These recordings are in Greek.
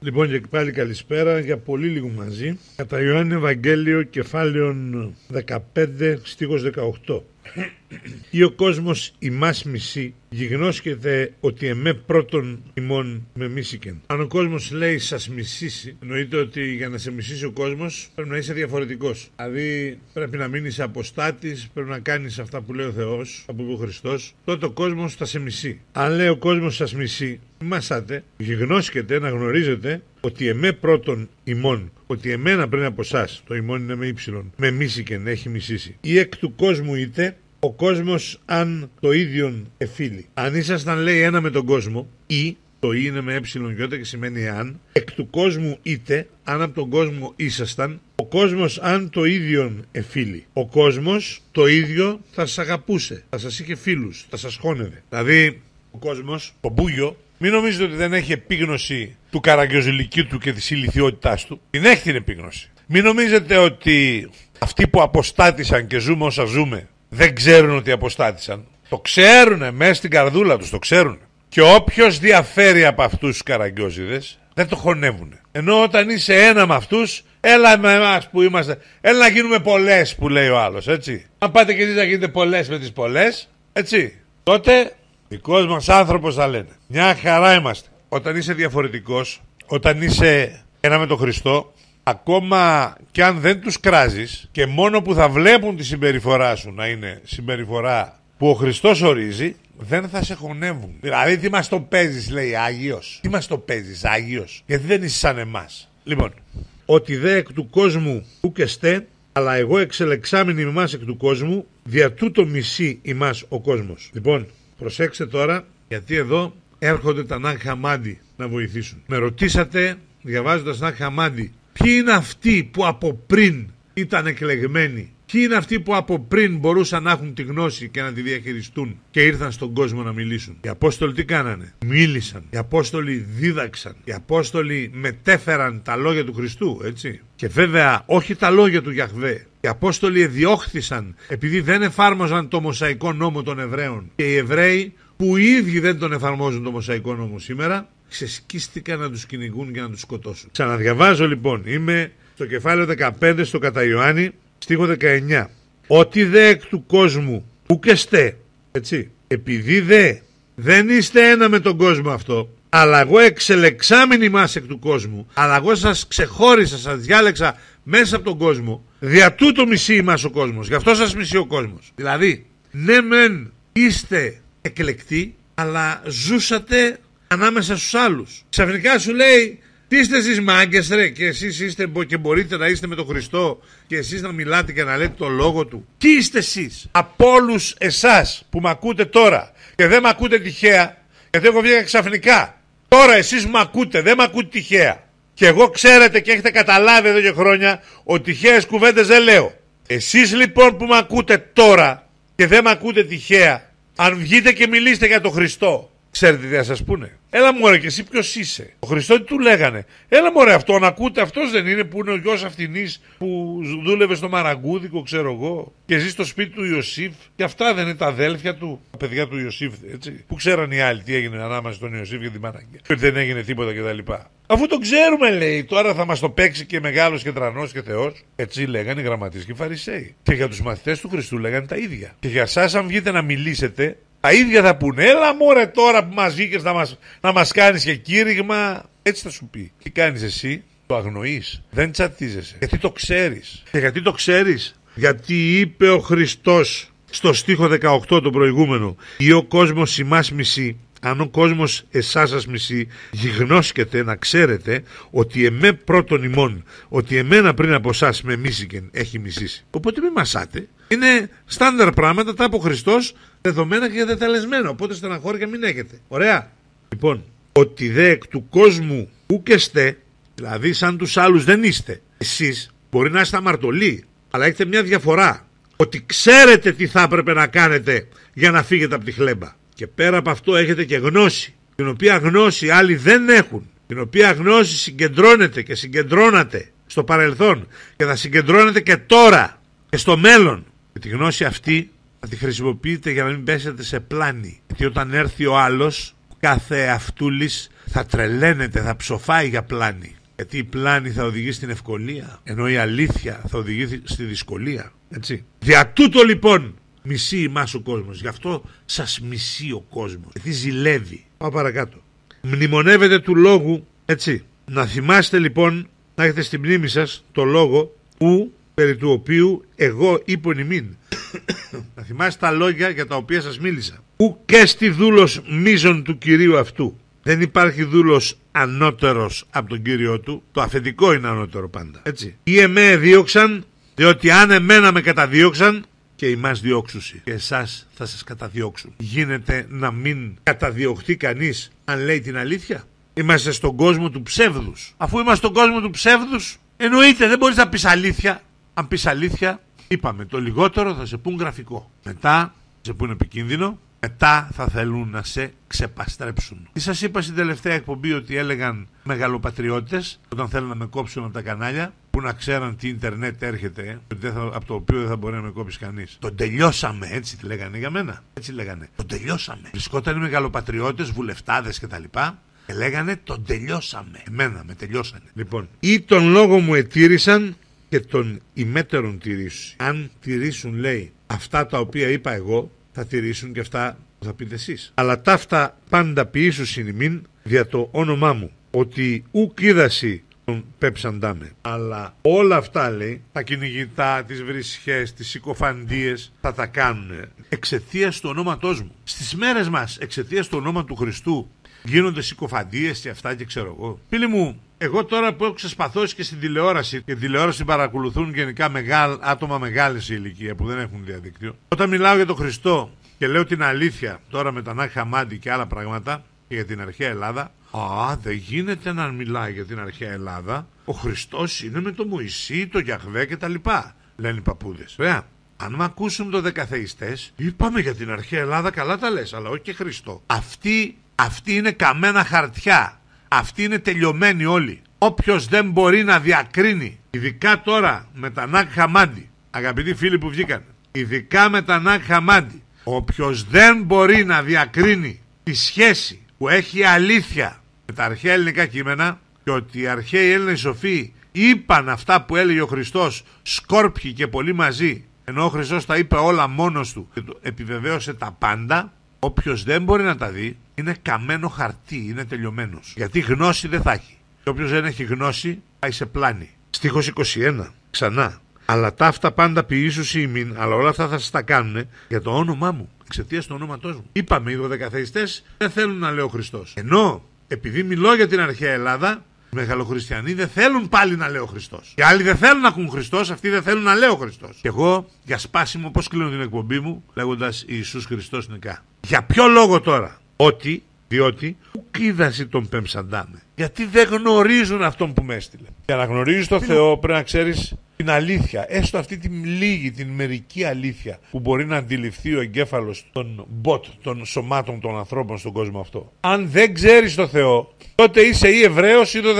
Λοιπόν και πάλι καλησπέρα για πολύ λίγο μαζί. Κατά Ιωάννη Ευαγγέλιο κεφάλαιον 15 στίχος 18 ή ο κόσμος ημάς μισή γιγνώσκεται ότι εμέ πρώτον ημών με μίσικεν. Αν ο κόσμος λέει σας μισήσει, εννοείται ότι για να σε μισήσει ο κόσμος πρέπει να είσαι διαφορετικός. Δηλαδή πρέπει να μείνεις αποστάτης, πρέπει να κάνεις αυτά που λέει ο Θεός, από που ο Χριστός, τότε ο κόσμος θα σε μισεί. Αν λέει ο κόσμος σας μισεί, μασάτε, γιγνώσκεται, να γνωρίζετε ότι εμέ πρώτον ημών, ότι εμένα πριν από εσάς, το ημών είναι με ύψιλον, με μίσηκεν, έχει μισήσει, ή εκ του κόσμου είτε, ο κόσμος αν το ίδιον εφίλει. Αν ήσασταν λέει ένα με τον κόσμο, ή το ή είναι με γιώτα και σημαίνει αν, εκ του κόσμου είτε, αν από τον κόσμο ήσασταν, ο κόσμος αν το ίδιον εφίλει. Ο κόσμος το ίδιο θα σα αγαπούσε, θα σας είχε φίλους, θα σας χώνευε. Δηλαδή, ο κόσμος, το μπούγιο, μην νομίζετε ότι δεν έχει επίγνωση του καραγκιοζηλικού του και της ηλικιότητάς του. Την έχει την επίγνωση. Μην νομίζετε ότι αυτοί που αποστάτησαν και ζούμε όσα ζούμε δεν ξέρουν ότι αποστάτησαν. Το ξέρουν μέσα στην καρδούλα τους, το ξέρουν. Και όποιος διαφέρει από αυτούς τους καραγκιόζηδες δεν το χωνεύουν. Ενώ όταν είσαι ένα με αυτούς, έλα με εμάς που είμαστε. Έλα να γίνουμε πολλές που λέει ο άλλος, έτσι. Αν πάτε και εσείς να γίνετε πολλές με τις πολλές, έτσι. Τότε Δικό μα άνθρωπος θα λένε. Μια χαρά είμαστε. Όταν είσαι διαφορετικός, όταν είσαι ένα με τον Χριστό, ακόμα και αν δεν τους κράζεις και μόνο που θα βλέπουν τη συμπεριφορά σου να είναι συμπεριφορά που ο Χριστός ορίζει, δεν θα σε χωνεύουν. Δηλαδή τι μας το παίζεις, λέει Άγιος. Τι μας το παίζεις, Άγιος. Γιατί δεν είσαι σαν εμάς. Λοιπόν, ότι δε εκ του κόσμου που και στέ, αλλά εγώ εξελεξάμενη εμάς εκ του κόσμου, δια τούτο μισή ημάς ο κόσμος. Λοιπόν, Προσέξτε τώρα, γιατί εδώ έρχονται τα Ναν Χαμάντι να βοηθήσουν. Με ρωτήσατε, διαβάζοντας Ναν Χαμάντι, ποιοι είναι αυτοί που από πριν ήταν εκλεγμένοι Ποιοι είναι αυτοί που από πριν μπορούσαν να έχουν τη γνώση και να τη διαχειριστούν και ήρθαν στον κόσμο να μιλήσουν. Οι Απόστολοι τι κάνανε. Μίλησαν. Οι Απόστολοι δίδαξαν. Οι Απόστολοι μετέφεραν τα λόγια του Χριστού, έτσι. Και βέβαια όχι τα λόγια του Γιαχβέ. Οι Απόστολοι διώχθησαν επειδή δεν εφάρμοζαν το Μοσαϊκό νόμο των Εβραίων. Και οι Εβραίοι που οι ίδιοι δεν τον εφαρμόζουν το Μοσαϊκό νόμο σήμερα, ξεσκίστηκαν να τους κυνηγούν και να τους σκοτώσουν. Ξαναδιαβάζω λοιπόν, είμαι στο κεφάλαιο 15 στο κατά Ιωάννη, στίχο 19. Ότι δε εκ του κόσμου στε. έτσι, επειδή δε δεν είστε ένα με τον κόσμο αυτό, αλλά εγώ εξελεξάμενη μας εκ του κόσμου, αλλά εγώ σας ξεχώρισα, σας διάλεξα μέσα από τον κόσμο, δια τούτο μισεί μας ο κόσμος, γι' αυτό σας μισεί ο κόσμος. Δηλαδή, ναι μεν είστε εκλεκτοί, αλλά ζούσατε ανάμεσα στους άλλους. Ξαφνικά σου λέει τι είστε εσείς μάγκες, ρε, και εσείς είστε και μπορείτε να είστε με τον Χριστό και εσείς να μιλάτε και να λέτε το λόγο του. Τι είστε εσείς, από όλους εσάς που με ακούτε τώρα και δεν με ακούτε τυχαία, γιατί εγώ βγήκα ξαφνικά. Τώρα εσείς με ακούτε, δεν με ακούτε τυχαία. Και εγώ ξέρετε και έχετε καταλάβει εδώ και χρόνια ότι τυχαίες κουβέντες δεν λέω. Εσείς λοιπόν που με ακούτε τώρα και δεν με ακούτε τυχαία, αν βγείτε και μιλήσετε για τον Χριστό Ξέρετε τι θα σας πούνε. Έλα ωραία και εσύ ποιος είσαι. Ο Χριστό του λέγανε. Έλα μου αυτό αυτόν ακούτε. Αυτός δεν είναι που είναι ο γιος αυτηνή που δούλευε στο Μαραγκούδικο, ξέρω εγώ. Και ζει στο σπίτι του Ιωσήφ. Και αυτά δεν είναι τα αδέλφια του. Τα παιδιά του Ιωσήφ, έτσι. Που ξέραν οι άλλοι τι έγινε ανάμεσα στον Ιωσήφ και την Μαραγκία. Και δεν έγινε τίποτα κτλ. Αφού το ξέρουμε, λέει, τώρα θα μας το παίξει και μεγάλος και τρανός και Θεός. Έτσι λέγανε οι γραμματείς και οι Φαρισαίοι. Και για τους μαθητές του Χριστού λέγανε τα ίδια. Και για εσά, αν βγείτε να μιλήσετε, τα ίδια θα πούνε. Έλα μωρέ τώρα που μας βγήκες να μας, να μας κάνεις και κήρυγμα. Έτσι θα σου πει. Τι κάνεις εσύ. Το αγνοείς. Δεν τσατίζεσαι. Γιατί το ξέρεις. Και γιατί το ξέρεις. Γιατί είπε ο Χριστός στο στίχο 18 το προηγούμενο. Ή ο κόσμος ημάς μισεί. Αν ο κόσμος εσάς σας μισεί, γιγνώσκεται να ξέρετε ότι εμέ πρώτον ημών, ότι εμένα πριν από εσάς με μίσηκεν έχει μισήσει. Οπότε μη μασάτε. Είναι στάνταρ πράγματα, τα από Χριστός, δεδομένα και δεταλεσμένα. Οπότε στεναχώρια μην έχετε. Ωραία. Λοιπόν, ότι δε εκ του κόσμου ούκεστε, δηλαδή σαν τους άλλους δεν είστε. εσείς, μπορεί να είστε αμαρτωλοί, αλλά έχετε μια διαφορά. Ότι ξέρετε τι θα έπρεπε να κάνετε για να φύγετε από τη χλέμπα. Και πέρα από αυτό έχετε και γνώση, την οποία γνώση άλλοι δεν έχουν. Την οποία γνώση συγκεντρώνεται και συγκεντρώνατε στο παρελθόν και θα συγκεντρώνετε και τώρα και στο μέλλον. Και τη γνώση αυτή τη χρησιμοποιείτε για να μην πέσετε σε πλάνη. Γιατί όταν έρθει ο άλλος, κάθε αυτούλης θα τρελαίνεται, θα ψοφάει για πλάνη. Γιατί η πλάνη θα οδηγεί στην ευκολία, ενώ η αλήθεια θα οδηγεί στη δυσκολία. Έτσι. Δια τούτο λοιπόν μισεί εμάς ο κόσμος. Γι' αυτό σας μισεί ο κόσμος. Γιατί ζηλεύει. Πάω παρακάτω. Μνημονεύετε του λόγου, έτσι. Να θυμάστε λοιπόν, να έχετε στην μνήμη σας το λόγο που περί του οποίου εγώ υπονημήν να θυμάστε τα λόγια για τα οποία σας μίλησα. Ου και στη δούλος μίζων του κυρίου αυτού. Δεν υπάρχει δούλος ανώτερος από τον κύριο του. Το αφεντικό είναι ανώτερο πάντα. Έτσι. Ή εμέ δίωξαν, διότι αν εμένα με καταδίωξαν, και εμάς διώξουσι. Και εσάς θα σας καταδιώξουν. Γίνεται να μην καταδιωχθεί κανείς αν λέει την αλήθεια. Είμαστε στον κόσμο του ψεύδους. Αφού είμαστε στον κόσμο του ψεύδους, εννοείται δεν μπορείς να πεις αλήθεια. Αν πεις αλήθεια, Είπαμε, το λιγότερο θα σε πούν γραφικό. Μετά σε πούν επικίνδυνο. Μετά θα θέλουν να σε ξεπαστρέψουν. Τι σας είπα στην τελευταία εκπομπή ότι έλεγαν μεγαλοπατριώτες όταν θέλουν να με κόψουν από τα κανάλια που να ξέραν τι Ιντερνετ έρχεται, από το οποίο δεν θα μπορεί να με κόψει κανείς. Τον τελειώσαμε, έτσι τη λέγανε για μένα. Έτσι λέγανε. Τον τελειώσαμε. Βρισκόταν οι μεγαλοπατριώτες, βουλευτάδες κτλ. Και λέγανε τον τελειώσαμε. Εμένα με τελειώσανε. Λοιπόν, ή τον λόγο μου ετήρησαν και των ημέτερων τηρήσει. Αν τηρήσουν, λέει, αυτά τα οποία είπα εγώ, θα τηρήσουν και αυτά που θα πείτε εσείς. Αλλά ταύτα πάντα ποιήσου συνειμήν δια το όνομά μου, ότι ουκ είδαση τον πέψαντάμε. Αλλά όλα αυτά λέει, τα κυνηγητά, τις βρυσιέ, τις συκοφαντίες, θα τα κάνουν εξαιτίας του ονόματός μου. Στις μέρες μας, εξαιτίας του ονόματο του Χριστού, γίνονται συκοφαντίες και αυτά και ξέρω εγώ. Φίλοι μου, εγώ τώρα που έχω ξεσπαθώσει και στην τηλεόραση, και την τηλεόραση παρακολουθούν γενικά μεγάλ, άτομα μεγάλη ηλικία που δεν έχουν διαδίκτυο. Όταν μιλάω για τον Χριστό και λέω την αλήθεια τώρα με τα Νάχα Μάντι και άλλα πράγματα και για την αρχαία Ελλάδα, Α, δεν γίνεται να μιλάει για την αρχαία Ελλάδα. Ο Χριστός είναι με το Μωυσή, το Γιαχβέ κτλ. Λένε οι παππούδες. Βέβαια, Αν με ακούσουν το δεκαθεϊστές, είπαμε για την αρχαία Ελλάδα, καλά τα λες, αλλά όχι και Χριστό. Αυτή αυτή είναι καμένα χαρτιά. Αυτοί είναι τελειωμένοι όλοι. Όποιος δεν μπορεί να διακρίνει, ειδικά τώρα με τα Νακ Χαμάντι, αγαπητοί φίλοι που βγήκαν, ειδικά με τα Νακ Χαμάντι, όποιος δεν μπορεί να διακρίνει τη σχέση που έχει αλήθεια με τα αρχαία ελληνικά κείμενα και ότι οι αρχαίοι Έλληνες σοφοί είπαν αυτά που έλεγε ο Χριστός σκόρπιοι και πολύ μαζί ενώ ο Χριστός τα είπε όλα μόνος του και επιβεβαίωσε τα πάντα Όποιος δεν μπορεί να τα δει είναι καμένο χαρτί, είναι τελειωμένος. Γιατί γνώση δεν θα έχει. Και όποιος δεν έχει γνώση, πάει σε πλάνη. Στίχος 21. Ξανά. Αλλά τα αυτά πάντα ποιήσου μην, αλλά όλα αυτά θα σας τα κάνουν για το όνομά μου. Εξαιτίας του ονόματός μου. Είπαμε, οι δωδεκαθεριστέ δεν θέλουν να λέω Χριστός. Ενώ, επειδή μιλώ για την αρχαία Ελλάδα, οι μεγαλοχριστιανοί δεν θέλουν πάλι να λέω Χριστός. Οι άλλοι δεν θέλουν να ακούν Χριστός, αυτοί δεν θέλουν να λέω Χριστός. Και εγώ, για σπάσιμο, πώς κλείνω την εκπομπή μου, λέγοντας Ιησούς Χριστός νικά. Για ποιο λόγο τώρα ότι, διότι, που τον Πεμψαντάμε. Γιατί δεν γνωρίζουν αυτόν που με έστειλε. Για να γνωρίζεις τον Θεό πρέπει να ξέρεις την αλήθεια, έστω αυτή τη λίγη, την μερική αλήθεια που μπορεί να αντιληφθεί ο εγκέφαλος των bot, των σωμάτων των ανθρώπων στον κόσμο αυτό. Αν δεν ξέρεις τον Θεό, τότε είσαι ή Εβραίος ή το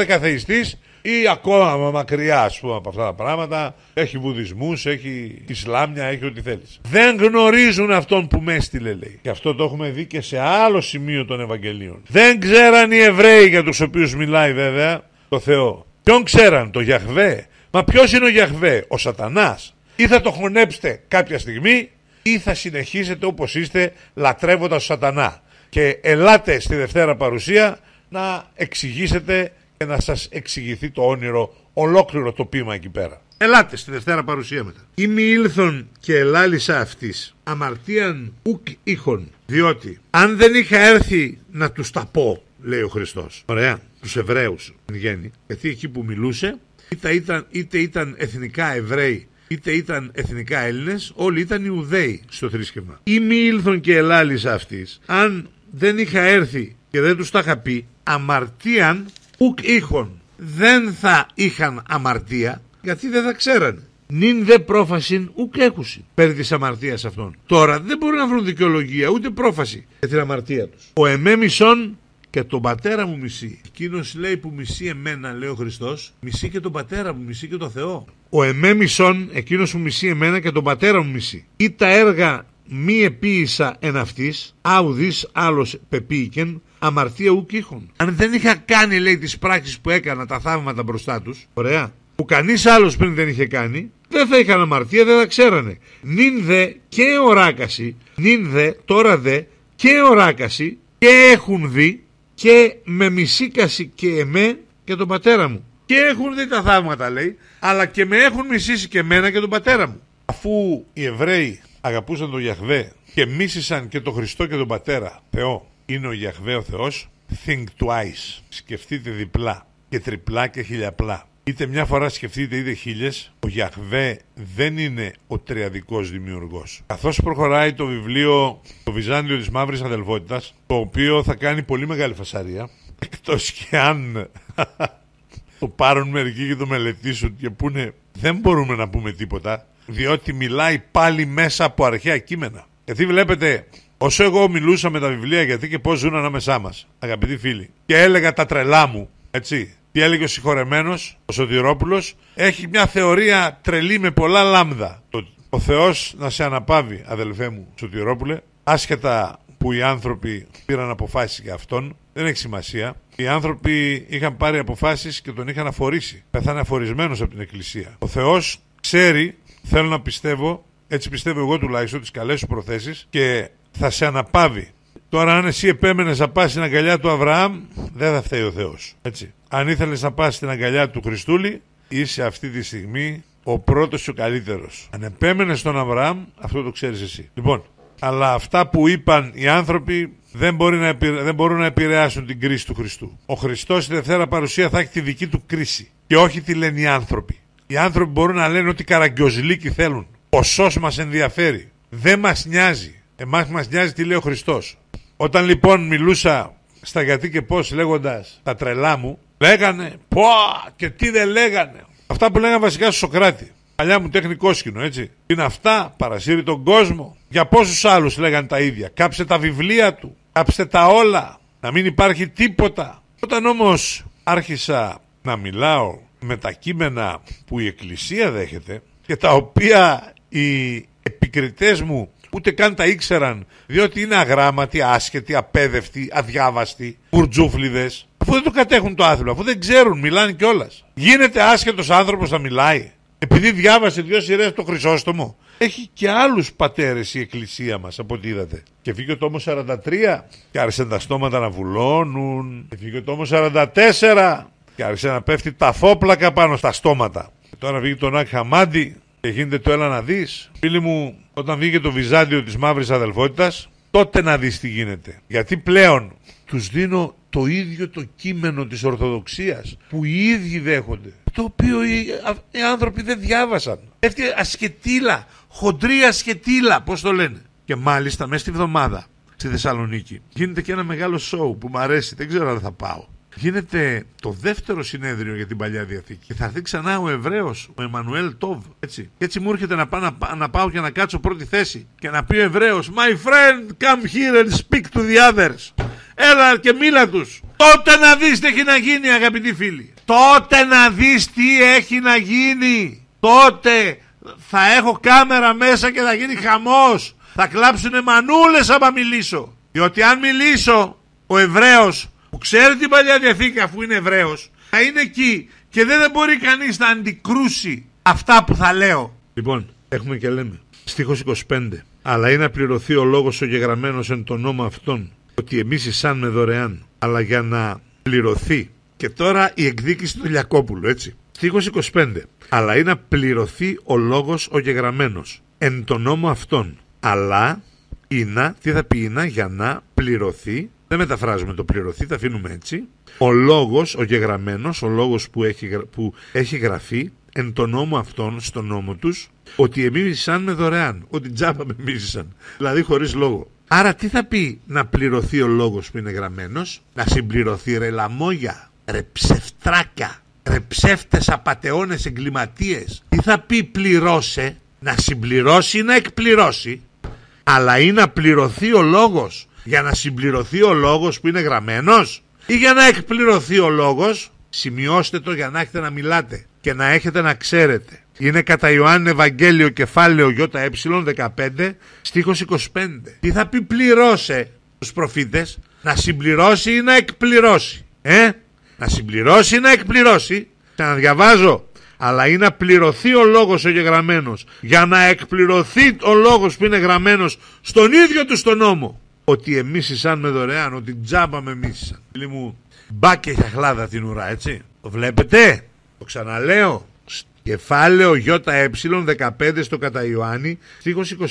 ή ακόμα μακριά ας πούμε από αυτά τα πράγματα έχει βουδισμούς, έχει Ισλάμια, έχει ό,τι θέλεις. Δεν γνωρίζουν αυτόν που με έστειλε λέει. Και αυτό το έχουμε δει και σε άλλο σημείο των Ευαγγελίων. Δεν ξέραν οι Εβραίοι για τους οποίους μιλάει βέβαια το Θεό. Ποιον ξέραν, το Γιαχβέ. Μα ποιος είναι ο Γιαχβέ, ο Σατανάς. Ή θα το χωνέψετε κάποια στιγμή ή θα συνεχίσετε όπως είστε λατρεύοντας τον Σατανά. Και ελάτε στη Δευτέρα Παρουσία να εξηγήσετε και να σας εξηγηθεί το όνειρο ολόκληρο το πείμα εκεί πέρα. Ελάτε στη Δευτέρα παρουσία μετά. Είμαι ήλθον και ελάλησα αυτής αμαρτίαν ουκ ήχον, διότι αν δεν είχα έρθει να τους τα πω, λέει ο Χριστός. Ωραία, Τους Εβραίους εν γέννη, γιατί εκεί που μιλούσε είτε ήταν, είτε ήταν εθνικά Εβραίοι είτε ήταν εθνικά Έλληνες, όλοι ήταν Ιουδαίοι στο θρήσκευμα. Ή ήλθον και ελάλησα αυτής, αν δεν είχα έρθει και δεν τους τα είχα πει, αμαρτίαν ουκ ήχον δεν θα είχαν αμαρτία γιατί δεν θα ξέρανε. Νήν δε πρόφασιν ουκ έκουσιν περί της αμαρτίας αυτών. Τώρα δεν μπορούν να βρουν δικαιολογία ούτε πρόφαση για την αμαρτία τους. Ο εμέ και τον πατέρα μου μισή. Εκείνος λέει που μισεί εμένα, λέει ο Χριστός, μισεί και τον πατέρα μου, μισεί και τον Θεό. Ο εμέ μισών, εκείνος που μισεί εμένα και τον πατέρα μου μισή. Ή τα έργα μη επίησα εν αυτής, αουδή άλλος πεποίηκεν, αμαρτία ουκ ήχων. Αν δεν είχα κάνει, λέει, τις πράξεις που έκανα, τα θαύματα μπροστά τους, ωραία, που κανείς άλλος πριν δεν είχε κάνει, δεν θα είχαν αμαρτία, δεν θα ξέρανε. Νυν δε και οράκαση, νυν δε, τώρα δε και οράκαση και έχουν δει και με μισήκαση και εμέ και τον πατέρα μου. Και έχουν δει τα θαύματα, λέει, αλλά και με έχουν μισήσει και εμένα και τον πατέρα μου. Αφού οι Εβραίοι αγαπούσαν τον Γιαχδέ. και μίσησαν και τον Χριστό και τον Πατέρα, Θεό, είναι ο Γιαχβέ ο Θεός Think twice Σκεφτείτε διπλά και τριπλά και χιλιαπλά Είτε μια φορά σκεφτείτε είτε χίλιες Ο Γιαχβέ δεν είναι ο τριαδικός δημιουργός Καθώς προχωράει το βιβλίο Το Βυζάντιο της Μαύρης Αδελφότητας Το οποίο θα κάνει πολύ μεγάλη φασαρία Εκτός και αν το πάρουν μερικοί και το μελετήσουν και πούνε δεν μπορούμε να πούμε τίποτα διότι μιλάει πάλι μέσα από αρχαία κείμενα. Γιατί βλέπετε Όσο εγώ μιλούσα με τα βιβλία γιατί και πώς ζουν ανάμεσά μας, αγαπητοί φίλοι, και έλεγα τα τρελά μου, έτσι. Τι έλεγε ο συγχωρεμένος, ο Σωτηρόπουλος, έχει μια θεωρία τρελή με πολλά λάμδα. Ο Θεός να σε αναπαύει, αδελφέ μου, Σωτηρόπουλε, άσχετα που οι άνθρωποι πήραν αποφάσεις για αυτόν, δεν έχει σημασία. Οι άνθρωποι είχαν πάρει αποφάσεις και τον είχαν αφορήσει. Πέθανε αφορισμένος από την Εκκλησία. Ο Θεός ξέρει, θέλω να πιστεύω, έτσι πιστεύω εγώ τουλάχιστον, τις καλές σου προθέσεις και θα σε αναπαύει. Τώρα, αν εσύ επέμενες να πας στην αγκαλιά του Αβραάμ, δεν θα φταίει ο Θεός. Αν ήθελες να πας στην αγκαλιά του Χριστούλη, είσαι αυτή τη στιγμή ο πρώτος και ο καλύτερος. Αν επέμενες στον Αβραάμ, αυτό το ξέρεις εσύ. Λοιπόν, αλλά αυτά που είπαν οι άνθρωποι δεν, μπορεί να δεν μπορούν να επηρεάσουν την κρίση του Χριστού. Ο Χριστός στη Δευτέρα Παρουσία θα έχει τη δική του κρίση. Και όχι τι λένε οι άνθρωποι. Οι άνθρωποι μπορούν να λένε ό,τι καραγκιοζλίκοι θέλουν. Ο μας ενδιαφέρει. Δεν μας νοιάζει. Εμάς μας νοιάζει τι λέει ο Χριστός. Όταν λοιπόν μιλούσα στα γιατί και πώς λέγοντας τα τρελά μου, λέγανε Πώ και τι δεν λέγανε. Αυτά που λέγανε βασικά στο Σοκράτη. Παλιά μου τεχνικό σκηνο, έτσι. Είναι αυτά, παρασύρει τον κόσμο. Για πόσους άλλους λέγανε τα ίδια. Κάψε τα βιβλία του. Κάψε τα όλα. Να μην υπάρχει τίποτα. Όταν όμως άρχισα να μιλάω με τα κείμενα που η Εκκλησία δέχεται και τα οποία οι επικριτές μου ούτε καν τα ήξεραν, διότι είναι αγράμματοι, άσχετοι, απέδευτοι, αδιάβαστοι, μπουρτζούφλιδε. Αφού δεν το κατέχουν το άθλημα, αφού δεν ξέρουν, μιλάνε κιόλας. Γίνεται άσχετος άνθρωπος να μιλάει. Επειδή διάβασε δύο σειρές το Χρυσόστομο. Έχει και άλλους πατέρες η Εκκλησία μας, από ό,τι είδατε. Και φύγει ο τόμος 43, και άρχισαν τα στόματα να βουλώνουν. Και φύγει ο τόμος 44, και άρχισε να πέφτει τα φόπλακα πάνω στα στόματα. Και τώρα βγήκε τον Άκ Χαμάντι, και γίνεται το έλα να δεις. Φίλοι μου, όταν βγήκε το Βυζάντιο της Μαύρης Αδελφότητας, τότε να δεις τι γίνεται. Γιατί πλέον τους δίνω το ίδιο το κείμενο της Ορθοδοξίας που οι ίδιοι δέχονται, το οποίο οι, άνθρωποι δεν διάβασαν. Έφτιαξε ασχετήλα, χοντρή ασχετήλα, πώς το λένε. Και μάλιστα μέσα στη βδομάδα στη Θεσσαλονίκη γίνεται και ένα μεγάλο σοου που μου αρέσει, δεν ξέρω αν θα πάω γίνεται το δεύτερο συνέδριο για την Παλιά Διαθήκη. Και θα έρθει ξανά ο Εβραίος, ο Εμμανουέλ Τόβ. Έτσι. Και έτσι μου έρχεται να πάω, να, πάω και να κάτσω πρώτη θέση. Και να πει ο Εβραίος, My friend, come here and speak to the others. Έλα και μίλα τους. Τότε να δεις τι έχει να γίνει, αγαπητοί φίλοι. Τότε να δεις τι έχει να γίνει. Τότε θα έχω κάμερα μέσα και θα γίνει χαμός. Θα κλάψουνε μανούλες άμα μιλήσω. Διότι αν μιλήσω, ο Εβραίος που ξέρει την Παλιά Διαθήκη αφού είναι Εβραίος θα είναι εκεί και δεν, μπορεί κανείς να αντικρούσει αυτά που θα λέω. Λοιπόν, έχουμε και λέμε. Στίχος 25. Αλλά είναι να πληρωθεί ο λόγος ο γεγραμμένος εν τον νόμο αυτών ότι εμείς εισάμε δωρεάν αλλά για να πληρωθεί και τώρα η εκδίκηση του Λιακόπουλου έτσι. Στίχος 25. Αλλά είναι να πληρωθεί ο λόγος ο γεγραμμένος εν τον νόμο αυτών αλλά είναι, τι θα πει είναι, για να πληρωθεί δεν μεταφράζουμε το πληρωθεί, τα αφήνουμε έτσι. Ο λόγος, ο γεγραμμένος, ο λόγος που έχει, που έχει γραφεί εν τον νόμο αυτόν, στον νόμο τους, ότι σαν με δωρεάν, ότι τζάμπα με μίλησαν, δηλαδή χωρίς λόγο. Άρα τι θα πει να πληρωθεί ο λόγος που είναι γραμμένος, να συμπληρωθεί ρε λαμόγια, ρε ψευτράκια, ρε ψεύτες απαταιώνες εγκληματίες. Τι θα πει πληρώσε, να συμπληρώσει ή να εκπληρώσει, αλλά ή να πληρωθεί ο λόγος για να συμπληρωθεί ο λόγος που είναι γραμμένος ή για να εκπληρωθεί ο λόγος, σημειώστε το για να έχετε να μιλάτε και να έχετε να ξέρετε. Είναι κατά Ιωάννη Ευαγγέλιο κεφάλαιο ε 15 στίχος 25. Τι θα πει πληρώσε τους προφήτες να συμπληρώσει ή να εκπληρώσει. Ε, να συμπληρώσει ή να εκπληρώσει. διαβάζω. αλλά Ή να πληρωθεί ο λόγος ο γεγραμμένος για να εκπληρωθεί ο λόγος που είναι γραμμένος στον ίδιο του στον νόμο ότι εμείς σαν με δωρεάν, ότι τζάμπα με εμείς Φίλοι μου, μπά για χλάδα την ουρά, έτσι. Το βλέπετε, το ξαναλέω. Κεφάλαιο ΙΕ15 στο κατά Ιωάννη, στίχος 25.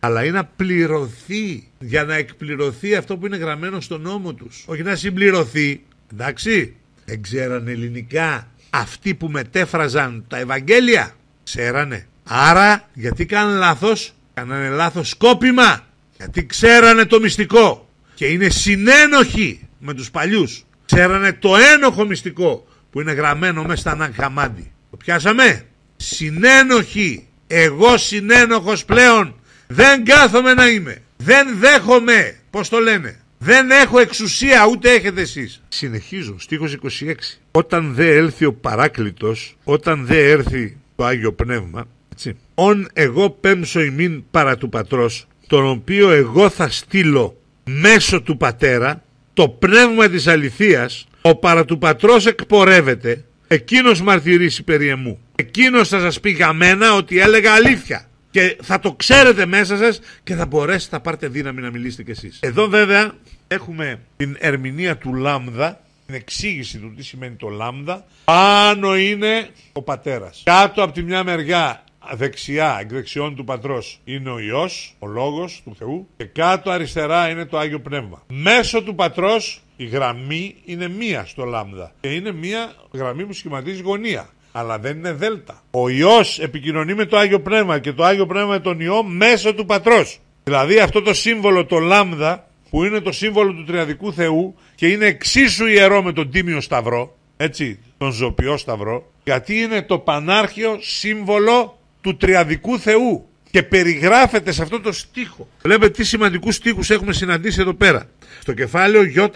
Αλλά είναι να πληρωθεί για να εκπληρωθεί αυτό που είναι γραμμένο στο νόμο τους. Όχι να συμπληρωθεί, εντάξει. Δεν ξέρανε ελληνικά αυτοί που μετέφραζαν τα Ευαγγέλια. Ξέρανε. Άρα γιατί κάνανε λάθος, κάνανε λάθος σκόπιμα. Γιατί ξέρανε το μυστικό και είναι συνένοχοι με τους παλιούς. Ξέρανε το ένοχο μυστικό που είναι γραμμένο μέσα στα Ναγκαμάντι. Το πιάσαμε. Συνένοχοι. Εγώ συνένοχος πλέον. Δεν κάθομαι να είμαι. Δεν δέχομαι. Πώς το λένε. Δεν έχω εξουσία ούτε έχετε εσείς. Συνεχίζω. Στίχος 26. Όταν δε έλθει ο παράκλητος, όταν δε έρθει το Άγιο Πνεύμα, έτσι, «Ον εγώ πέμψω ημίν παρά του πατρός, τον οποίο εγώ θα στείλω μέσω του πατέρα, το πνεύμα της αληθείας, ο παρά του πατρός εκπορεύεται, εκείνος μαρτυρήσει περί εμού. Εκείνος θα σας πει για μένα ότι έλεγα αλήθεια. Και θα το ξέρετε μέσα σας και θα μπορέσετε να πάρετε δύναμη να μιλήσετε κι εσείς. Εδώ βέβαια έχουμε την ερμηνεία του λάμδα, την εξήγηση του τι σημαίνει το λάμδα. Πάνω είναι ο πατέρας. Κάτω από τη μια μεριά δεξιά, εκ δεξιών του πατρός, είναι ο ιό, ο λόγος του Θεού. Και κάτω αριστερά είναι το άγιο πνεύμα. Μέσω του πατρός η γραμμή είναι μία στο λάμδα. Και είναι μία γραμμή που σχηματίζει γωνία. Αλλά δεν είναι δέλτα. Ο ιό επικοινωνεί με το άγιο πνεύμα και το άγιο πνεύμα με τον ιό μέσω του πατρός. Δηλαδή αυτό το σύμβολο το λάμδα που είναι το σύμβολο του τριαδικού Θεού και είναι εξίσου ιερό με τον Τίμιο Σταυρό, έτσι, τον Ζωπιό Σταυρό, γιατί είναι το πανάρχιο σύμβολο του τριαδικού Θεού και περιγράφεται σε αυτό το στίχο. Βλέπετε τι σημαντικούς στίχους έχουμε συναντήσει εδώ πέρα. Στο κεφάλαιο ΙΕ,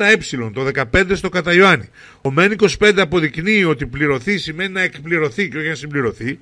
το 15 στο κατά Ιωάννη. Ο ΜΕΝ 25 αποδεικνύει ότι πληρωθεί σημαίνει να εκπληρωθεί και όχι να συμπληρωθεί.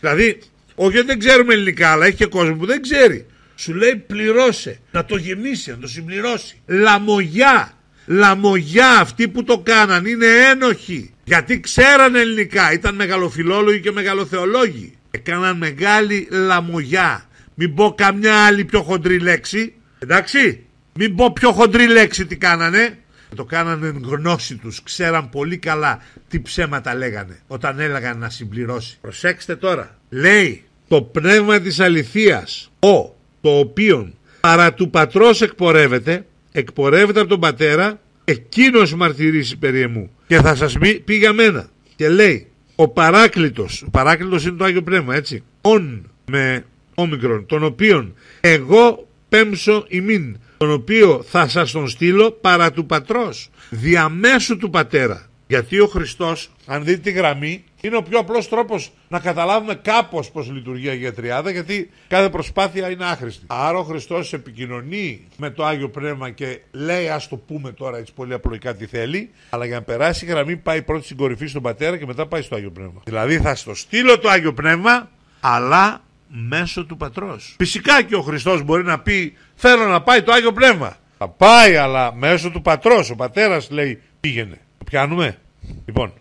Δηλαδή, όχι δεν ξέρουμε ελληνικά, αλλά έχει και κόσμο που δεν ξέρει. Σου λέει πληρώσε, να το γεμίσει, να το συμπληρώσει. Λαμογιά, λαμογιά αυτοί που το κάναν είναι ένοχοι. Γιατί ξέραν ελληνικά, ήταν μεγαλοφιλόλογοι και μεγαλοθεολόγοι. Έκαναν μεγάλη λαμογιά. Μην πω καμιά άλλη πιο χοντρή λέξη. Εντάξει. Μην πω πιο χοντρή λέξη τι κάνανε. Το κάνανε γνώση τους. Ξέραν πολύ καλά τι ψέματα λέγανε όταν έλεγαν να συμπληρώσει. Προσέξτε τώρα. Λέει το πνεύμα της αληθείας ο το οποίον παρά του πατρός εκπορεύεται εκπορεύεται από τον πατέρα εκείνος μαρτυρήσει περί εμού και θα σας πει για μένα και λέει ο παράκλητος, ο παράκλητος είναι το Άγιο Πνεύμα, έτσι, ον με όμικρον, τον οποίον εγώ πέμψω ημίν, τον οποίο θα σας τον στείλω παρά του πατρός, διαμέσου του πατέρα. Γιατί ο Χριστός, αν δείτε τη γραμμή, είναι ο πιο απλός τρόπος να καταλάβουμε κάπως πώς λειτουργεί η Αγία Τριάδα, γιατί κάθε προσπάθεια είναι άχρηστη. Άρα ο Χριστός επικοινωνεί με το Άγιο Πνεύμα και λέει, ας το πούμε τώρα έτσι πολύ απλοϊκά τι θέλει, αλλά για να περάσει η γραμμή πάει πρώτη στην κορυφή στον πατέρα και μετά πάει στο Άγιο Πνεύμα. Δηλαδή θα στο στείλω το Άγιο Πνεύμα, αλλά μέσω του πατρός. Φυσικά και ο Χριστός μπορεί να πει θέλω να πάει το Άγιο Πνεύμα. Θα πάει αλλά μέσω του πατρός. Ο πατέρας λέει πήγαινε. Το πιάνουμε. Λοιπόν.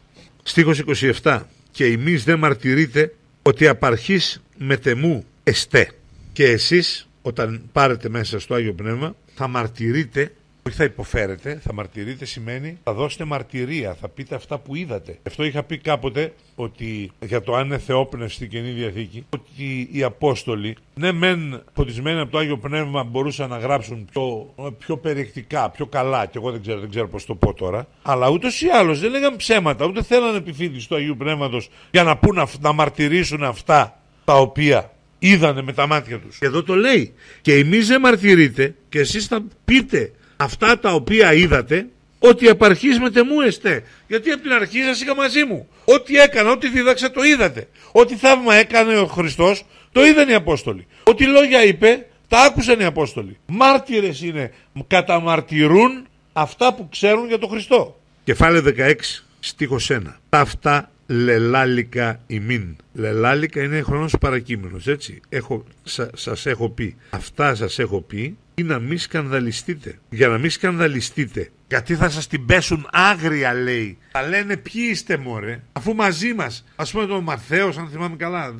Στίχος 27. Και εμείς δεν μαρτυρείτε ότι απαρχής τεμου εστέ. Και εσείς όταν πάρετε μέσα στο Άγιο Πνεύμα θα μαρτυρείτε όχι θα υποφέρετε, θα μαρτυρείτε σημαίνει θα δώσετε μαρτυρία, θα πείτε αυτά που είδατε. Αυτό είχα πει κάποτε ότι για το αν είναι θεόπνευση στην Καινή Διαθήκη, ότι οι Απόστολοι, ναι μεν φωτισμένοι από το Άγιο Πνεύμα μπορούσαν να γράψουν πιο, πιο περιεκτικά, πιο καλά και εγώ δεν ξέρω, δεν ξέρω πώς το πω τώρα, αλλά ούτε ή άλλως δεν λέγαν ψέματα, ούτε θέλανε επιφύτηση του Αγίου Πνεύματος για να, πούν, να μαρτυρήσουν αυτά τα οποία είδανε με τα μάτια τους. Και εδώ το λέει. Και εμείς δεν μαρτυρείτε και εσείς θα πείτε αυτά τα οποία είδατε, ότι επαρχή με τεμού εστέ. Γιατί από την αρχή σας είχα μαζί μου. Ό,τι έκανα, ό,τι δίδαξα το είδατε. Ό,τι θαύμα έκανε ο Χριστός, το είδαν οι Απόστολοι. Ό,τι λόγια είπε, τα άκουσαν οι Απόστολοι. Μάρτυρες είναι, καταμαρτυρούν αυτά που ξέρουν για τον Χριστό. Κεφάλαιο 16, στίχος 1. Ταύτα λελάλικα ημίν. Λελάλικα είναι χρόνος παρακείμενος, έτσι. Έχω, σα, σας έχω πει. Αυτά σας έχω πει ή να μην σκανδαλιστείτε. Για να μην σκανδαλιστείτε. Γιατί θα σας την πέσουν άγρια, λέει. Θα λένε ποιοι είστε, μωρέ. Αφού μαζί μας, ας πούμε τον Μαρθέος, αν θυμάμαι καλά, ε,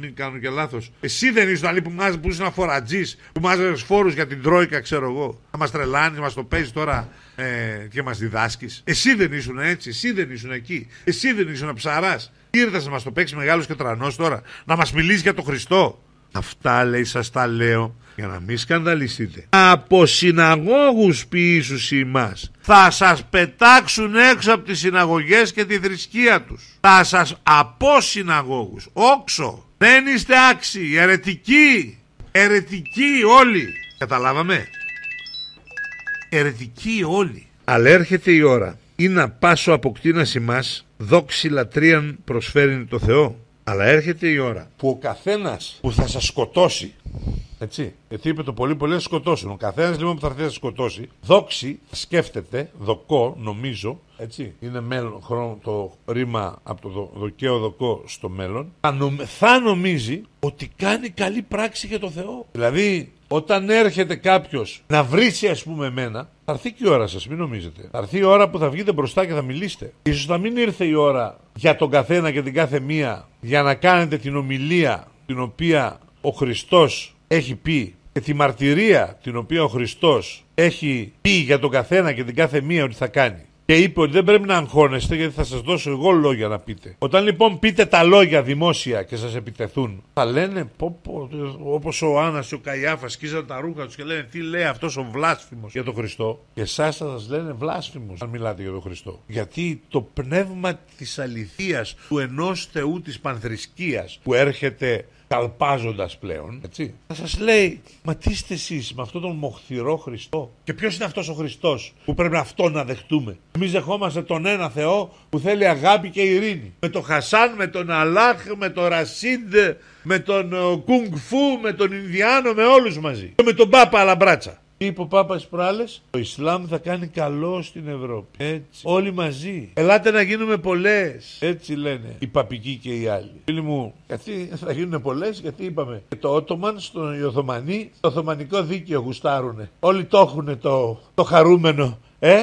μην κάνω και λάθος. Εσύ δεν είσαι άλλη που μας που είσαι ένα φορατζής, που μάζεσαι φόρους για την Τρόικα, ξέρω εγώ. Θα μας τρελάνεις, μας το παίζεις τώρα ε, και μας διδάσκεις. Εσύ δεν ήσουν έτσι, εσύ δεν ήσουν εκεί, εσύ δεν ήσουν ψαράς. Ήρθε να μας το παίξει μεγάλος και τρανός τώρα, να μας μιλήσει για τον Χριστό. Αυτά λέει, σας τα λέω για να μην σκανδαλιστείτε. Από συναγώγους ποιήσους μα θα σας πετάξουν έξω από τις συναγωγές και τη θρησκεία τους. Θα σας από συναγώγους, όξο. Δεν είστε άξιοι, ερετικοί, ερετικοί όλοι. Καταλάβαμε. Ερετικοί όλοι. Αλλά έρχεται η ώρα. Ή να πάσω από κτίναση μα δόξη λατρείαν προσφέρει το Θεό. Αλλά έρχεται η ώρα που ο καθένας που θα σας σκοτώσει. Έτσι. Γιατί είπε το πολύ, πολύ σκοτώσουν. Ο καθένας λοιπόν που θα έρθει να σκοτώσει, δόξη σκέφτεται, δοκό νομίζω, έτσι. Είναι μέλλον, χρόνο, το ρήμα από το δοκαίο δοκό στο μέλλον. θα νομίζει ότι κάνει καλή πράξη για το Θεό. Δηλαδή όταν έρχεται κάποιος να βρίσει, ας πούμε, εμένα, θα έρθει και η ώρα σας, μην νομίζετε. Θα έρθει η ώρα που θα βγείτε μπροστά και θα μιλήσετε. σω να μην ήρθε η ώρα για τον καθένα και την κάθε μία για να κάνετε την ομιλία την οποία ο Χριστός έχει πει και τη μαρτυρία την οποία ο Χριστός έχει πει για τον καθένα και την κάθε μία ότι θα κάνει και είπε ότι δεν πρέπει να αγχώνεστε γιατί θα σας δώσω εγώ λόγια να πείτε. Όταν λοιπόν πείτε τα λόγια δημόσια και σας επιτεθούν, θα λένε πω, πω, όπως ο Άννας και ο Καϊάφας σκίζαν τα ρούχα τους και λένε τι λέει αυτός ο βλάσφημος για τον Χριστό. Και εσάς θα σας λένε βλάσφημος αν μιλάτε για τον Χριστό. Γιατί το πνεύμα της αληθείας του ενός Θεού της πανθρησκείας που έρχεται καλπάζοντα πλέον, έτσι, θα σας λέει, Μα τι είστε εσείς με αυτόν τον μοχθηρό Χριστό. Και ποιος είναι αυτός ο Χριστός που πρέπει αυτό να δεχτούμε. Εμείς δεχόμαστε τον ένα Θεό που θέλει αγάπη και ειρήνη. Με τον Χασάν, με τον Αλάχ, με τον Ρασίντ, με τον ε, Κουνγκ με τον Ινδιάνο, με όλους μαζί. Και με τον Πάπα Αλαμπράτσα. Τι είπε ο Πάπας προάλλες, Το Ισλάμ θα κάνει καλό στην Ευρώπη. Έτσι. Όλοι μαζί. Ελάτε να γίνουμε πολλές. Έτσι λένε οι παπικοί και οι άλλοι. Φίλοι μου, γιατί θα γίνουν πολλές, γιατί είπαμε. Και το Ότομαν, στον Οθωμανοί, το Οθωμανικό δίκαιο γουστάρουνε. Όλοι το έχουν το, το χαρούμενο. Ε,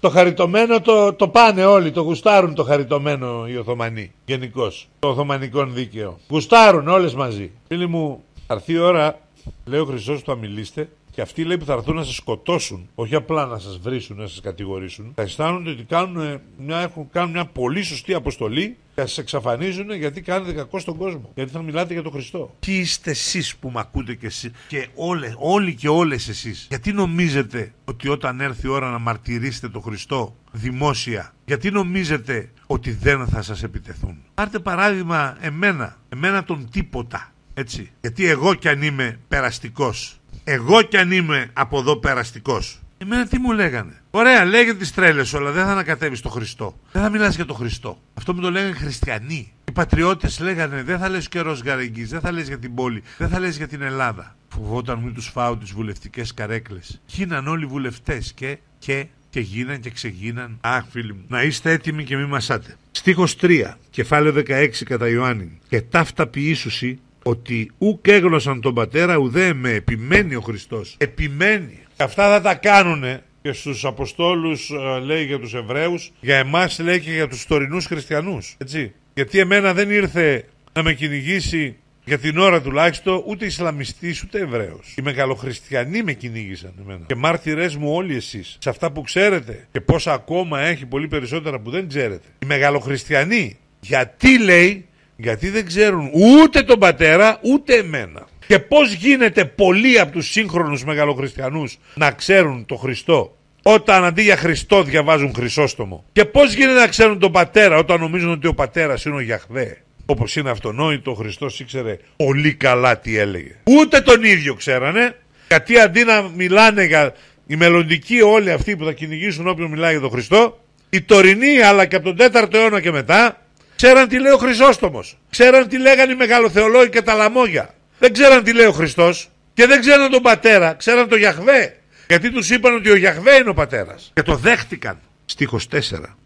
το χαριτωμένο το, το πάνε όλοι, το γουστάρουν το χαριτωμένο οι Οθωμανοί γενικώς. Το Οθωμανικό δίκαιο. Γουστάρουν όλες μαζί. Φίλοι μου, αρθεί η ώρα, λέω ο Χριστό, θα αμιλήστε. Και αυτοί λέει που θα έρθουν να σας σκοτώσουν, όχι απλά να σας βρίσουν, να σας κατηγορήσουν, θα αισθάνονται ότι κάνουν ε, μια, έχουν, κάνουν μια πολύ σωστή αποστολή και θα σας εξαφανίζουν γιατί κάνετε κακό στον κόσμο. Γιατί θα μιλάτε για τον Χριστό. Ποιοι είστε εσείς που με ακούτε και εσείς και όλε, όλοι και όλες εσείς, γιατί νομίζετε ότι όταν έρθει η ώρα να μαρτυρήσετε τον Χριστό δημόσια, γιατί νομίζετε ότι δεν θα σας επιτεθούν. Πάρτε παράδειγμα εμένα, εμένα τον τίποτα. Έτσι. Γιατί εγώ κι αν είμαι περαστικός εγώ κι αν είμαι από εδώ περαστικός. Εμένα τι μου λέγανε. Ωραία, λέγε τις τρέλες όλα, αλλά δεν θα ανακατεύεις το Χριστό. Δεν θα μιλάς για τον Χριστό. Αυτό μου το λέγανε χριστιανοί. Οι πατριώτες λέγανε δεν θα λες καιρός γαρεγγής, δεν θα λες για την πόλη, δεν θα λες για την Ελλάδα. Φοβόταν μην τους φάω τις βουλευτικές καρέκλες. Γίναν όλοι βουλευτές και, και, και γίναν και ξεγίναν. Αχ, φίλοι μου, να είστε έτοιμοι και μη μασάτε. Στίχος 3, κεφάλαιο 16 κατά Ιωάννη. Και ταύτα ποιήσουση ότι ουκ έγλωσαν τον πατέρα ουδέ με επιμένει ο Χριστός επιμένει αυτά θα τα κάνουνε και στους Αποστόλους ε, λέει για τους Εβραίους για εμάς λέει και για τους τωρινούς χριστιανούς έτσι γιατί εμένα δεν ήρθε να με κυνηγήσει για την ώρα τουλάχιστον ούτε Ισλαμιστής ούτε Εβραίος. Οι μεγαλοχριστιανοί με κυνήγησαν εμένα. Και μάρτυρε μου όλοι εσείς. Σε αυτά που ξέρετε και πόσα ακόμα έχει πολύ περισσότερα που δεν ξέρετε. Οι μεγαλοχριστιανοί. Γιατί λέει γιατί δεν ξέρουν ούτε τον πατέρα ούτε εμένα. Και πώς γίνεται πολλοί από τους σύγχρονους μεγαλοχριστιανούς να ξέρουν τον Χριστό όταν αντί για Χριστό διαβάζουν Χρυσόστομο. Και πώς γίνεται να ξέρουν τον πατέρα όταν νομίζουν ότι ο πατέρας είναι ο Γιαχβέ. Όπως είναι αυτονόητο, ο Χριστός ήξερε πολύ καλά τι έλεγε. Ούτε τον ίδιο ξέρανε, γιατί αντί να μιλάνε για οι μελλοντικοί όλοι αυτοί που θα κυνηγήσουν όποιον μιλάει για τον Χριστό, οι τωρινοί αλλά και από τον 4ο αιώνα και μετά, Ξέραν τι λέει ο Χρυσόστομος. Ξέραν τι λέγανε οι μεγαλοθεολόγοι και τα λαμόγια. Δεν ξέραν τι λέει ο Χριστός. Και δεν ξέραν τον πατέρα. Ξέραν τον Γιαχβέ. Γιατί τους είπαν ότι ο Γιαχβέ είναι ο πατέρας. Και το δέχτηκαν. Στίχος 4.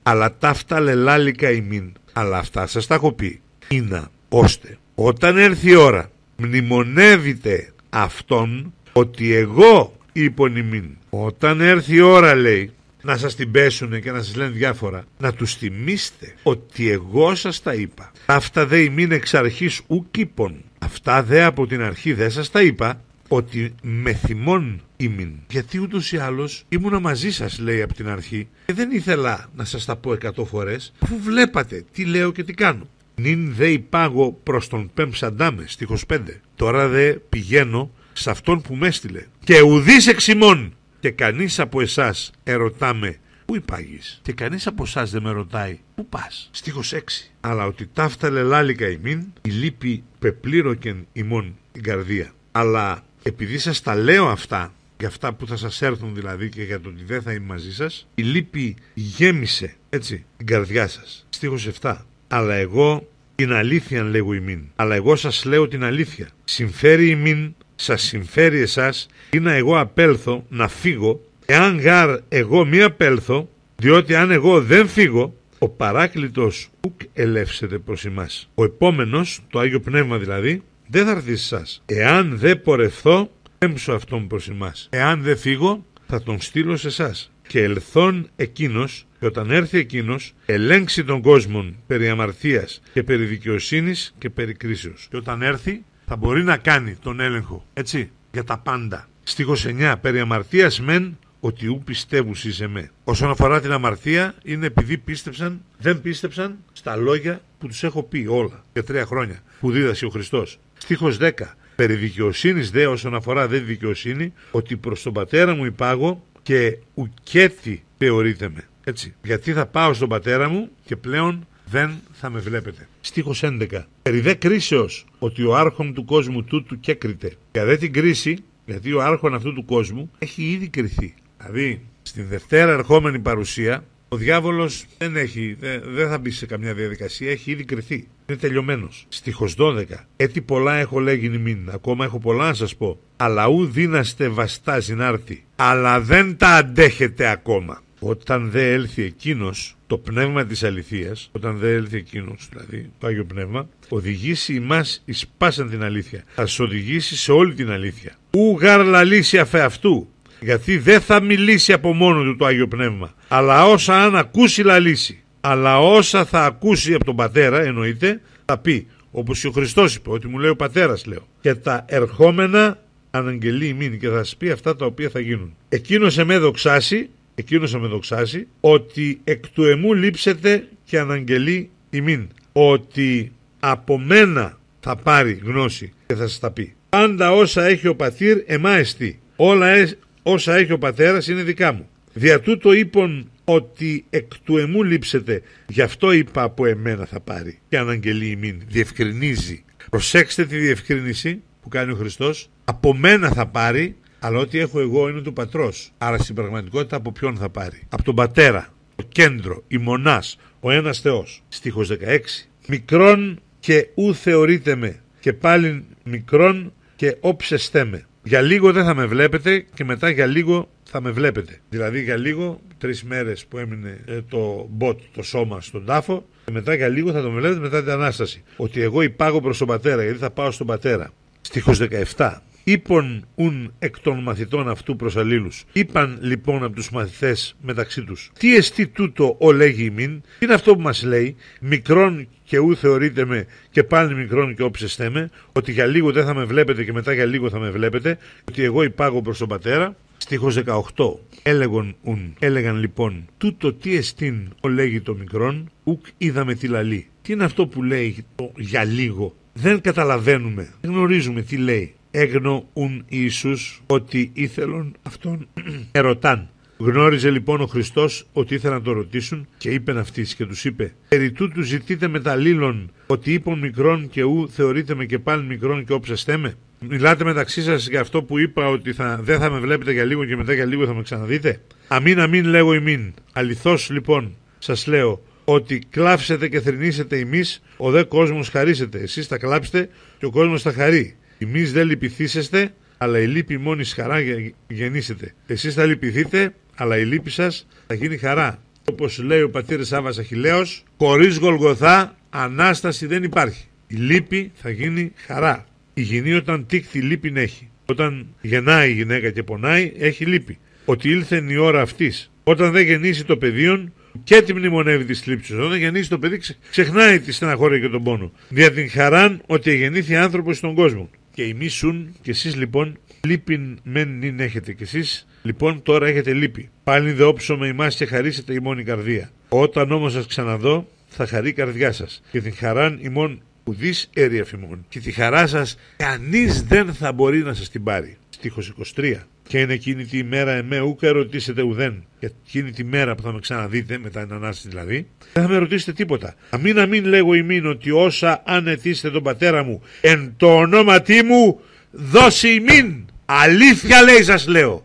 Αλλά ταύτα λελάλικα ημίν. Αλλά αυτά σας τα έχω πει. Είναι ώστε όταν έρθει η ώρα μνημονεύετε αυτόν ότι εγώ είπον ημίν. Όταν έρθει η ώρα λέει να σας την πέσουν και να σας λένε διάφορα. Να τους θυμίστε ότι εγώ σας τα είπα. Αυτά δε ημίν εξ αρχής ου Αυτά δε από την αρχή δεν σας τα είπα ότι με θυμών ήμουν. Γιατί ούτως ή άλλως ήμουνα μαζί σας, λέει από την αρχή, και δεν ήθελα να σας τα πω εκατό φορές, αφού βλέπατε τι λέω και τι κάνω. Νυν δε υπάγω προς τον Πέμψαντάμε, στίχο 5. Τώρα δε πηγαίνω σε αυτόν που με έστειλε. Και ουδής εξημών και κανείς από εσάς ερωτάμε Πού υπάγεις, και κανείς από εσάς δεν με ρωτάει, Πού πας. Στίχος 6. Αλλά ότι ταύτα λελάλικα ημίν, η λύπη πεπλήρωκεν ημών την καρδία. Αλλά επειδή σας τα λέω αυτά, για αυτά που θα σας έρθουν δηλαδή και για το ότι δεν θα είμαι μαζί σας, η λύπη γέμισε, έτσι, την καρδιά σας. Στίχος 7. Αλλά εγώ την αλήθεια λέγω ημίν. Αλλά εγώ σας λέω την αλήθεια. Συμφέρει ημίν σας συμφέρει εσάς ή να εγώ απέλθω, να φύγω, εάν γάρ εγώ μη απέλθω, διότι αν εγώ δεν φύγω, ο παράκλητος ουκ ελεύσεται προς εμάς. Ο επόμενος, το Άγιο Πνεύμα δηλαδή, δεν θα έρθει σε Εάν δεν πορευθώ, έμψω αυτόν προς εμάς. Εάν δεν φύγω, θα τον στείλω σε εσάς. Και ελθών εκείνος, και όταν έρθει εκείνος, ελέγξει τον κόσμο περί αμαρτίας και περί δικαιοσύνης και περί κρίσεως. Και όταν έρθει, θα μπορεί να κάνει τον έλεγχο, έτσι, για τα πάντα. Στίχος 9. Περί αμαρτίας μεν ότι ου πιστεύουν σε με. Όσον αφορά την αμαρτία, είναι επειδή πίστεψαν, δεν πίστεψαν στα λόγια που τους έχω πει όλα για τρία χρόνια που δίδασε ο Χριστός. Στίχος 10. Περί δικαιοσύνης δε όσον αφορά δε δικαιοσύνη, ότι προς τον πατέρα μου υπάγω και ουκέθη θεωρείται με. Έτσι. Γιατί θα πάω στον πατέρα μου και πλέον δεν θα με βλέπετε. Στίχος 11. Περιδέ κρίσεως ότι ο άρχον του κόσμου τούτου και Για δε την κρίση, γιατί ο άρχον αυτού του κόσμου έχει ήδη κρυθεί. Δηλαδή, στην Δευτέρα ερχόμενη παρουσία, ο διάβολος δεν έχει, δεν, θα μπει σε καμιά διαδικασία, έχει ήδη κρυθεί. Είναι τελειωμένος. Στίχος 12. Έτσι πολλά έχω λέγει νημίν, ακόμα έχω πολλά να σας πω. Αλλά ου δύναστε βαστά να Αλλά δεν τα αντέχετε ακόμα. Όταν δε έλθει εκείνος το πνεύμα της αληθείας, όταν δεν έλθει εκείνος, δηλαδή το Άγιο Πνεύμα, οδηγήσει εμάς εις πάσαν την αλήθεια. Θα σου οδηγήσει σε όλη την αλήθεια. Ου λύση αφε αυτού, γιατί δεν θα μιλήσει από μόνο του το Άγιο Πνεύμα, αλλά όσα αν ακούσει λαλήσει. Αλλά όσα θα ακούσει από τον Πατέρα, εννοείται, θα πει, όπως και ο Χριστός είπε, ότι μου λέει ο Πατέρας, λέω. Και τα ερχόμενα αναγγελεί ημίν και θα σας πει αυτά τα οποία θα γίνουν. Εκείνος σε με δοξάσει εκείνος θα με δοξάσει, ότι εκ του εμού λείψετε και αναγγελεί ημίν. Ότι από μένα θα πάρει γνώση και θα σας τα πει. Πάντα όσα έχει ο πατήρ εμάεστη. Όλα όσα έχει ο πατέρας είναι δικά μου. Δια τούτο είπων ότι εκ του εμού λείψετε, γι' αυτό είπα από εμένα θα πάρει. Και αναγγελεί ημίν, διευκρινίζει. Προσέξτε τη διευκρίνηση που κάνει ο Χριστός. Από μένα θα πάρει αλλά ό,τι έχω εγώ είναι του πατρός. Άρα στην πραγματικότητα από ποιον θα πάρει. Από τον πατέρα, το κέντρο, η μονάς, ο ένας Θεός. Στίχος 16. Μικρόν και ου θεωρείτε με, και πάλι μικρόν και όψεστε με. Για λίγο δεν θα με βλέπετε και μετά για λίγο θα με βλέπετε. Δηλαδή για λίγο, τρεις μέρες που έμεινε ε, το μποτ, το σώμα στον τάφο, και μετά για λίγο θα το με βλέπετε μετά την ανάσταση. Ότι εγώ υπάγω προς τον πατέρα, γιατί θα πάω στον πατέρα. Στίχος 17. Είπων ουν εκ των μαθητών αυτού προς αλλήλους. Είπαν λοιπόν από τους μαθητές μεταξύ τους. Τι εστί τούτο ο λέγει ημίν. Τι είναι αυτό που μας λέει. Μικρόν και ου θεωρείτε με και πάλι μικρόν και όψεστε με. Ότι για λίγο δεν θα με βλέπετε και μετά για λίγο θα με βλέπετε. Ότι εγώ υπάγω προς τον πατέρα. Στίχος 18. Έλεγον ουν. Έλεγαν λοιπόν. Τούτο τι εστίν ο λέγει το μικρόν. Ουκ είδαμε τη λαλή. Τι είναι αυτό που λέει το για λίγο. Δεν καταλαβαίνουμε. Δεν γνωρίζουμε τι λέει έγνοουν Ιησούς ότι ήθελον αυτόν ερωτάν. Γνώριζε λοιπόν ο Χριστός ότι ήθελαν να το ρωτήσουν και είπεν αυτής και τους είπε: Περί τούτου ζητείτε μεταλλήλων ότι είπων μικρών και ου θεωρείτε με και πάλι μικρών και όψεστε με. Μιλάτε μεταξύ σας για αυτό που είπα ότι θα, δεν θα με βλέπετε για λίγο και μετά για λίγο θα με ξαναδείτε. Αμήν, αμήν λέγω ημίν. Αληθώς λοιπόν σας λέω ότι κλάψετε και θρυνήσετε εμεί, ο δε κόσμος χαρίσετε. Εσείς θα κλάψετε και ο κόσμος θα χαρεί. Εμείς δεν λυπηθήσεστε, αλλά η λύπη μόνη χαρά γεννήσετε. Εσείς θα λυπηθείτε, αλλά η λύπη σας θα γίνει χαρά. Όπως λέει ο πατήρ Σάββας Αχιλέος, χωρίς Γολγοθά ανάσταση δεν υπάρχει. Η λύπη θα γίνει χαρά. Η γυνή όταν τίκθη λύπη έχει. Όταν γεννάει η γυναίκα και πονάει, έχει λύπη. Ότι ήλθε η ώρα αυτής. Όταν δεν γεννήσει το παιδί, και τη μνημονεύει της θλίψη. Όταν γεννήσει το παιδί, ξεχνάει τη στεναχώρια και τον πόνο. Δια την χαράν ότι γεννήθη άνθρωπος στον κόσμο και ημίσουν και εσείς λοιπόν λύπην μεν νυν έχετε και εσείς λοιπόν τώρα έχετε λύπη. Πάλι δε με εμάς και χαρίσετε ημών η καρδία. Όταν όμως σας ξαναδώ θα χαρεί η καρδιά σας και την χαράν ημών ουδής έρει αφημών και τη χαρά σας κανείς δεν θα μπορεί να σας την πάρει. Στίχος 23 και είναι εκείνη τη μέρα εμέ ούκα ρωτήσετε ουδέν. Και εκείνη τη μέρα που θα με ξαναδείτε, μετά την Ανάσταση δηλαδή, δεν θα με ρωτήσετε τίποτα. Αμήν μην λέγω ημίν ότι όσα ανετήσετε τον πατέρα μου εν το ονόματί μου δώσει ημίν. Αλήθεια λέει σας λέω.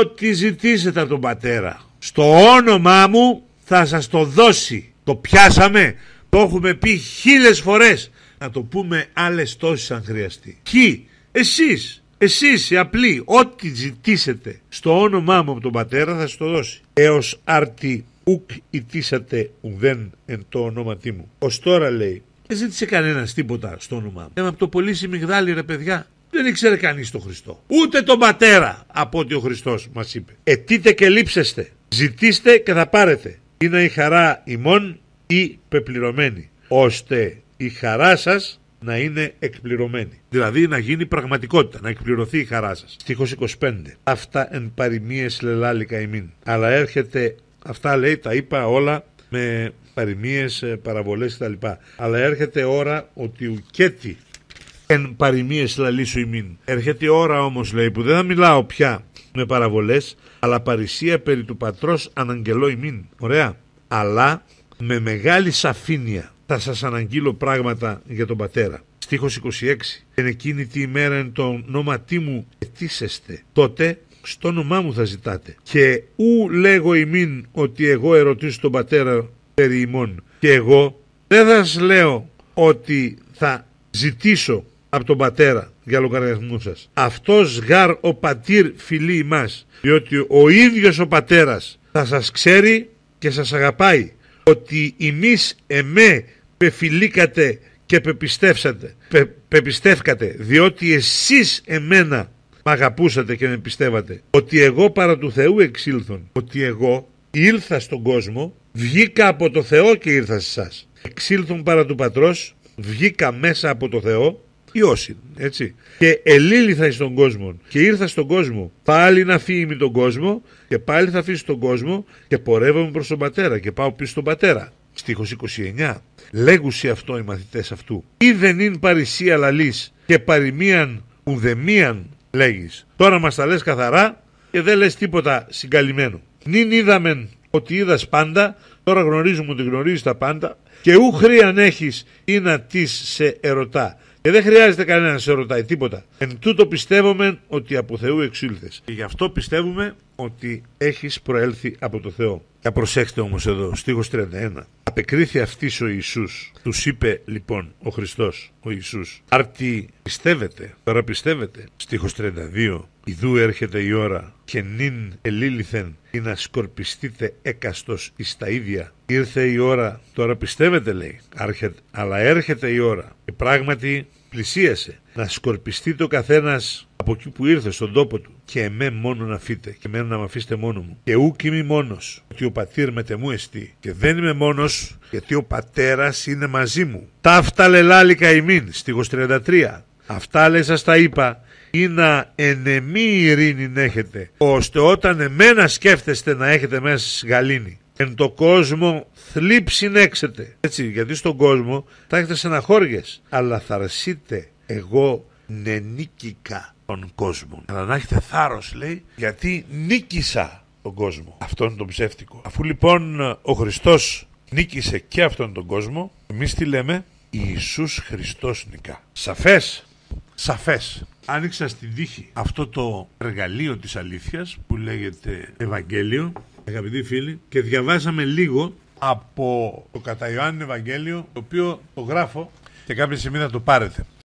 Ό,τι ζητήσετε από τον πατέρα στο όνομά μου θα σας το δώσει. Το πιάσαμε. Το έχουμε πει χίλιες φορές. Να το πούμε άλλες τόσες αν χρειαστεί. Κι εσείς εσείς οι απλοί, ό,τι ζητήσετε στο όνομά μου από τον πατέρα θα σας το δώσει. Έως άρτη ουκ ητήσατε ουδέν εν το ονόματι μου. Ως τώρα λέει, δεν ζήτησε κανένας τίποτα στο όνομά μου. Ένα από το πολύ σημειγδάλι ρε παιδιά. Δεν ήξερε κανείς τον Χριστό. Ούτε τον πατέρα από ό,τι ο Χριστός μας είπε. Ετείτε και λείψεστε. Ζητήστε και θα πάρετε. Είναι η χαρά ημών ή πεπληρωμένη. Ώστε η χαρά σας να είναι εκπληρωμένη. Δηλαδή να γίνει πραγματικότητα, να εκπληρωθεί η χαρά σας. Στίχος 25. Αυτά εν παροιμίε λελάλικα ημίν. Αλλά έρχεται, αυτά λέει, τα είπα όλα με παροιμίε, παραβολές κτλ. Αλλά έρχεται ώρα ότι ουκέτη εν παροιμίες λαλίσου ημίν. Έρχεται ώρα όμως λέει που δεν θα μιλάω πια με παραβολές, αλλά παρησία περί του πατρός αναγγελώ ημίν. Ωραία. Αλλά με μεγάλη σαφήνεια θα σας αναγγείλω πράγματα για τον πατέρα. Στίχος 26. Εν εκείνη τη ημέρα εν το νόματί μου ετήσεστε. Τότε στο όνομά μου θα ζητάτε. Και ου λέγω ημίν ότι εγώ ερωτήσω τον πατέρα περί ημών. Και εγώ δεν θα σας λέω ότι θα ζητήσω από τον πατέρα για λογαριασμού σας. Αυτός γαρ ο πατήρ φιλή μας Διότι ο ίδιος ο πατέρας θα σας ξέρει και σας αγαπάει ότι εμείς εμέ πεφιλίκατε και πεπιστεύσατε, πεπιστεύκατε, διότι εσείς εμένα μ' αγαπούσατε και με πιστεύατε, ότι εγώ παρά του Θεού εξήλθον, ότι εγώ ήλθα στον κόσμο, βγήκα από το Θεό και ήρθα σε εσάς. Εξήλθον παρά του Πατρός, βγήκα μέσα από το Θεό έτσι. Και ελήληθα εις τον κόσμο και ήρθα στον κόσμο πάλι να φύγει τον κόσμο και πάλι θα αφήσει τον κόσμο και πορεύομαι προς τον πατέρα και πάω πίσω στον πατέρα. Στίχος 29. Λέγουσι αυτό οι μαθητές αυτού. Ή δεν είναι παρησία λαλής και παροιμίαν ουδεμίαν λέγεις. Τώρα μας τα λες καθαρά και δεν λες τίποτα συγκαλυμμένο. Νην είδαμεν ότι είδας πάντα, τώρα γνωρίζουμε ότι γνωρίζεις τα πάντα, και ου χρήαν έχεις ή να τη σε ερωτά. Και ε, δεν χρειάζεται κανένας να σε ρωτάει τίποτα. Εν τούτο πιστεύουμε ότι από Θεού εξήλθες. Και γι' αυτό πιστεύουμε ότι έχεις προέλθει από το Θεό. Να προσέξτε όμως εδώ, στίχος 31. Απεκρίθη αυτής ο Ιησούς. Τους είπε λοιπόν ο Χριστός, ο Ιησούς. Αρτι πιστεύετε, τώρα πιστεύετε. Στίχος 32. Ιδού έρχεται η ώρα και νυν ελίληθεν ή να σκορπιστείτε έκαστος εις τα ίδια. Ήρθε η ώρα, τώρα πιστεύετε λέει, Άρχεται, αλλά έρχεται η ώρα. Και πράγματι πλησίασε, να σκορπιστεί το καθένας από εκεί που ήρθε, στον τόπο του, και εμέ μόνο να φύτε, και εμένα να με αφήσετε μόνο μου. Και ούκ μόνος, ότι ο πατήρ με τεμού εστί, και δεν είμαι μόνος, γιατί ο πατέρας είναι μαζί μου. Ταύτα λελάλικα ημίν, στίχος 33. Αυτά λέει σας τα είπα, ή να ενεμή ειρήνη έχετε, ώστε όταν εμένα σκέφτεστε να έχετε μέσα γαλήνη εν το κόσμο να έξετε. Έτσι, γιατί στον κόσμο θα έχετε στεναχώριες, αλλά αρσείτε εγώ νενίκηκα τον κόσμο. Αλλά να έχετε θάρρος λέει, γιατί νίκησα τον κόσμο. Αυτό είναι το ψεύτικο. Αφού λοιπόν ε, ο Χριστός νίκησε και αυτόν τον κόσμο, εμείς τι λέμε, Ιησούς Χριστός νικά. Σαφές, σαφές. Άνοιξα στην τύχη αυτό το εργαλείο της αλήθειας που λέγεται Ευαγγέλιο αγαπητοί φίλοι, και διαβάσαμε λίγο από το κατά Ιωάννη Ευαγγέλιο, το οποίο το γράφω και κάποια στιγμή θα το πάρετε.